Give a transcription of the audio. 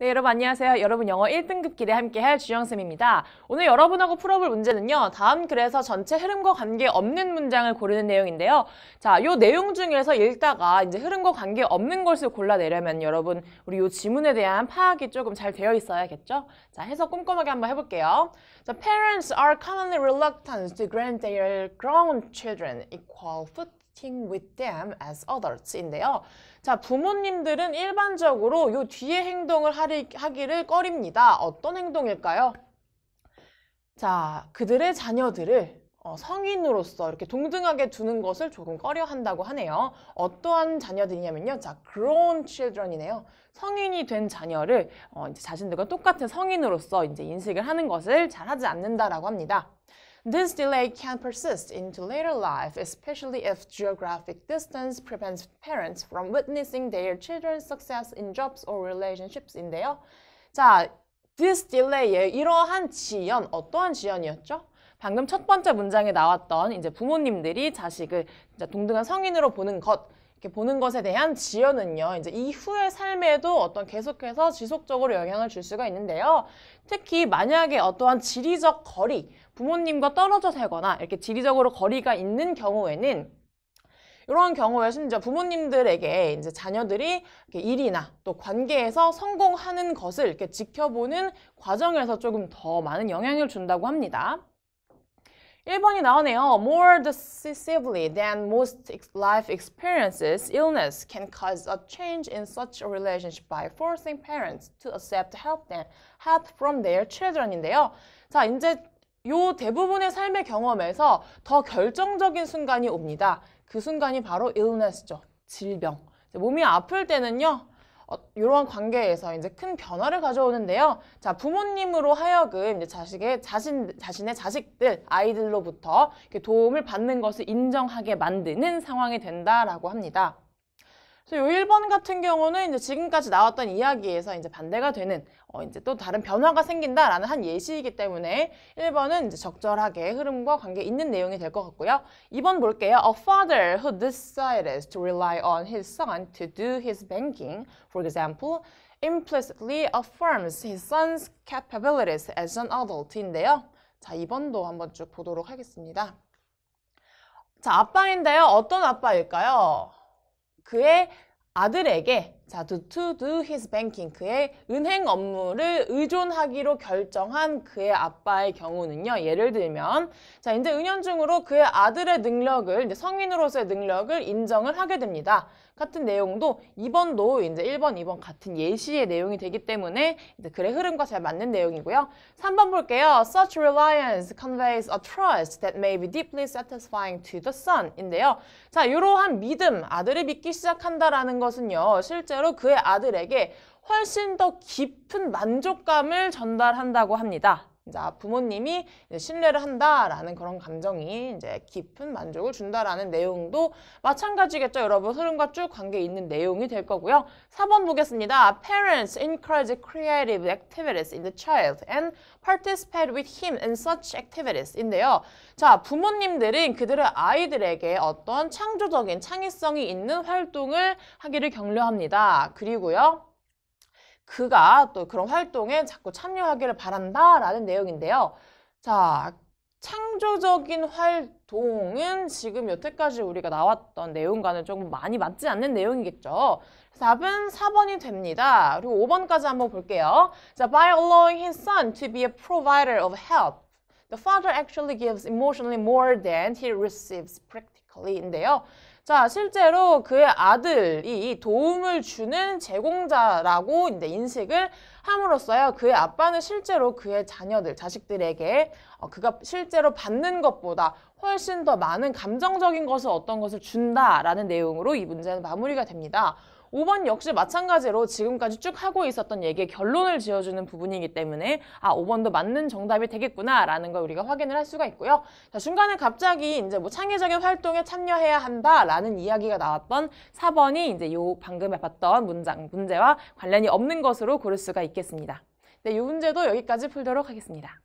네, 여러분 안녕하세요. 여러분 영어 1등급 길에 함께할 주영쌤입니다. 오늘 여러분하고 풀어볼 문제는요. 다음 글에서 전체 흐름과 관계없는 문장을 고르는 내용인데요. 자, 요 내용 중에서 읽다가 이제 흐름과 관계없는 것을 골라내려면 여러분 우리 요 지문에 대한 파악이 조금 잘 되어 있어야겠죠? 자, 해서 꼼꼼하게 한번 해볼게요. 자, parents are commonly reluctant to grant their grown children equal foot sitting with them as adults인데요. 자, 부모님들은 일반적으로 요 뒤에 행동을 하리, 하기를 꺼립니다. 어떤 행동일까요? 자, 그들의 자녀들을 어, 성인으로서 이렇게 동등하게 두는 것을 조금 꺼려 한다고 하네요. 어떠한 자녀들이냐면요. 자, grown children이네요. 성인이 된 자녀를 어, 이제 자신들과 똑같은 성인으로서 이제 인식을 하는 것을 잘 하지 않는다라고 합니다. This delay can persist into later life, especially if geographic distance prevents parents from witnessing their children's success in jobs or relationships인데요. 자, this delay의 이러한 지연, 어떠한 지연이었죠? 방금 첫 번째 문장에 나왔던 이제 부모님들이 자식을 동등한 성인으로 보는 것 이렇게 보는 것에 대한 지연은요, 이제 이후의 삶에도 어떤 계속해서 지속적으로 영향을 줄 수가 있는데요. 특히 만약에 어떠한 지리적 거리, 부모님과 떨어져 살거나 이렇게 지리적으로 거리가 있는 경우에는 이런 경우에 심지어 부모님들에게 이제 자녀들이 일이나 또 관계에서 성공하는 것을 이렇게 지켜보는 과정에서 조금 더 많은 영향을 준다고 합니다. 1번이 나오네요. More decisively than most life experiences, illness can cause a change in such a relationship by forcing parents to accept help, than, help from their children인데요. 자, 이제 요 대부분의 삶의 경험에서 더 결정적인 순간이 옵니다. 그 순간이 바로 illness죠. 질병. 몸이 아플 때는요. 어, 이러한 관계에서 이제 큰 변화를 가져오는데요. 자, 부모님으로 하여금 이제 자식의 자신 자신의 자식들 아이들로부터 이렇게 도움을 받는 것을 인정하게 만드는 상황이 된다라고 합니다. 이 1번 같은 경우는 이제 지금까지 나왔던 이야기에서 이제 반대가 되는 어 이제 또 다른 변화가 생긴다라는 한 예시이기 때문에 1번은 이제 적절하게 흐름과 관계 있는 내용이 될 것 같고요. 2번 볼게요. A father who decided to rely on his son to do his banking, for example, implicitly affirms his son's capabilities as an adult인데요. 자, 2번도 한번 쭉 보도록 하겠습니다. 자, 아빠인데요. 어떤 아빠일까요? 그의 아들에게 자, to, to do his banking, 그의 은행 업무를 의존하기로 결정한 그의 아빠의 경우는요. 예를 들면, 자, 이제 은연중으로 그의 아들의 능력을, 이제 성인으로서의 능력을 인정을 하게 됩니다. 같은 내용도 2번도 이제 1번, 2번 같은 예시의 내용이 되기 때문에 이제 글의 흐름과 잘 맞는 내용이고요. 3번 볼게요. Such reliance conveys a trust that may be deeply satisfying to the son 인데요. 자, 이러한 믿음, 아들을 믿기 시작한다라는 것은요. 실제로 실제로 그의 아들에게 훨씬 더 깊은 만족감을 전달한다고 합니다. 이제 부모님이 신뢰를 한다라는 그런 감정이 이제 깊은 만족을 준다라는 내용도 마찬가지겠죠. 여러분 흐름과 쭉 관계 있는 내용이 될 거고요. 4번 보겠습니다. Parents encourage creative activities in the child and participate with him in such activities 인데요. 자, 부모님들은 그들의 아이들에게 어떤 창조적인 창의성이 있는 활동을 하기를 격려합니다. 그리고요. 그가 또 그런 활동에 자꾸 참여하기를 바란다라는 내용인데요. 자, 창조적인 활동은 지금 여태까지 우리가 나왔던 내용과는 조금 많이 맞지 않는 내용이겠죠. 답은 4번이 됩니다. 그리고 5번까지 한번 볼게요. 자, by allowing his son to be a provider of help, the father actually gives emotionally more than he receives practically인데요. 자, 실제로 그의 아들이 도움을 주는 제공자라고 이제 인식을 함으로써요. 그의 아빠는 실제로 그의 자녀들, 자식들에게 어, 그가 실제로 받는 것보다 훨씬 더 많은 감정적인 것을 어떤 것을 준다라는 내용으로 이 문제는 마무리가 됩니다. 5번 역시 마찬가지로 지금까지 쭉 하고 있었던 얘기의 결론을 지어주는 부분이기 때문에 아 5번도 맞는 정답이 되겠구나라는 걸 우리가 확인을 할 수가 있고요. 자, 중간에 갑자기 이제 뭐 창의적인 활동에 참여해야 한다라는 이야기가 나왔던 4번이 이제 요 방금 해봤던 문장 문제와 관련이 없는 것으로 고를 수가 있겠습니다. 네, 이 문제도 여기까지 풀도록 하겠습니다.